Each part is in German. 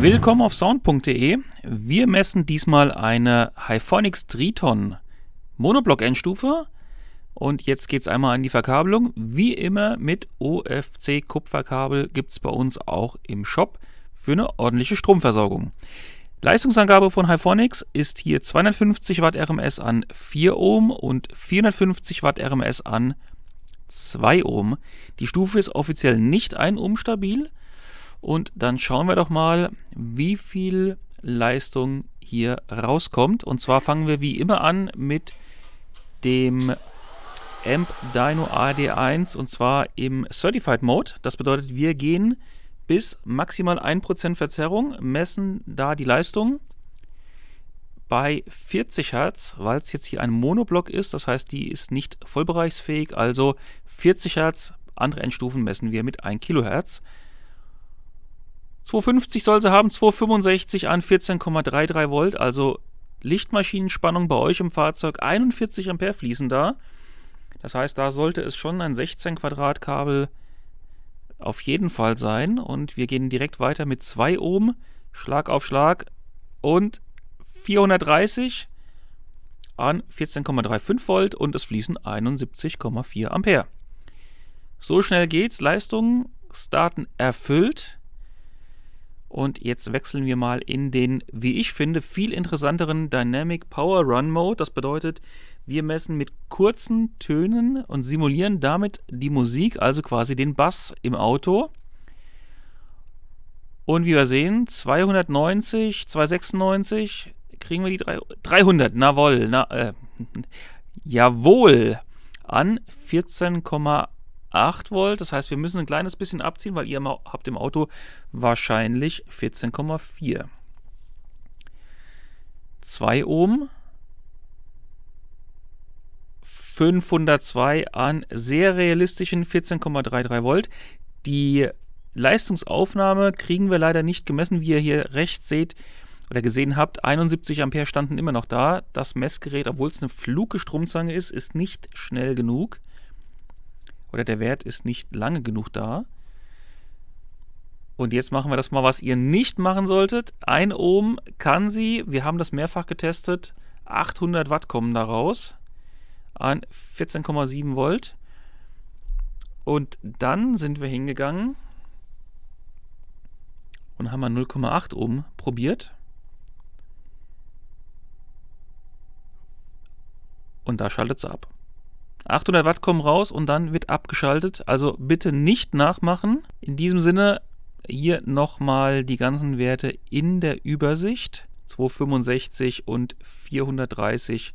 Willkommen auf sound.de. Wir messen diesmal eine Hyphonics Triton Monoblock Endstufe. Und jetzt geht es einmal an die Verkabelung. Wie immer mit OFC Kupferkabel gibt es bei uns auch im Shop für eine ordentliche Stromversorgung. Leistungsangabe von Hyphonics ist hier 250 Watt RMS an 4 Ohm und 450 Watt RMS an 4 2 Ohm. Die Stufe ist offiziell nicht 1 Ohm stabil. Und dann schauen wir doch mal, wie viel Leistung hier rauskommt. Und zwar fangen wir wie immer an mit dem Amp Dino AD1 und zwar im Certified Mode. Das bedeutet, wir gehen bis maximal 1% Verzerrung, messen da die Leistung bei 40 Hertz, weil es jetzt hier ein Monoblock ist, das heißt, die ist nicht vollbereichsfähig, also 40 Hertz, andere Endstufen messen wir mit 1 Kilohertz. 250 soll sie haben, 265 an 14,33 Volt, also Lichtmaschinenspannung bei euch im Fahrzeug 41 Ampere fließen da. Das heißt, da sollte es schon ein 16 Quadratkabel auf jeden Fall sein und wir gehen direkt weiter mit 2 Ohm, Schlag auf Schlag und 430 an 14,35 Volt und es fließen 71,4 Ampere. So schnell geht's, Leistung, starten erfüllt. Und jetzt wechseln wir mal in den, wie ich finde, viel interessanteren Dynamic Power Run Mode. Das bedeutet, wir messen mit kurzen Tönen und simulieren damit die Musik, also quasi den Bass im Auto. Und wie wir sehen, 290, 296, kriegen wir die drei, 300, nawohl, na, äh, jawohl, an 14,8 Volt. Das heißt, wir müssen ein kleines bisschen abziehen, weil ihr habt im Auto wahrscheinlich 14,4. 2 Ohm. 502 an sehr realistischen 14,33 Volt. Die Leistungsaufnahme kriegen wir leider nicht gemessen, wie ihr hier rechts seht oder gesehen habt, 71 Ampere standen immer noch da. Das Messgerät, obwohl es eine fluke Stromzange ist, ist nicht schnell genug. Oder der Wert ist nicht lange genug da. Und jetzt machen wir das mal, was ihr nicht machen solltet. Ein Ohm kann sie, wir haben das mehrfach getestet, 800 Watt kommen daraus an 14,7 Volt. Und dann sind wir hingegangen und haben mal 0,8 Ohm probiert. und da schaltet es ab. 800 Watt kommen raus und dann wird abgeschaltet. Also bitte nicht nachmachen. In diesem Sinne hier nochmal die ganzen Werte in der Übersicht. 265 und 430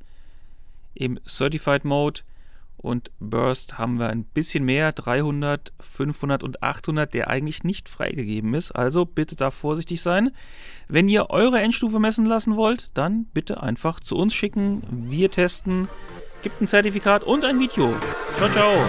im Certified Mode und Burst haben wir ein bisschen mehr, 300, 500 und 800, der eigentlich nicht freigegeben ist. Also bitte da vorsichtig sein. Wenn ihr eure Endstufe messen lassen wollt, dann bitte einfach zu uns schicken. Wir testen, gibt ein Zertifikat und ein Video. Ciao, ciao.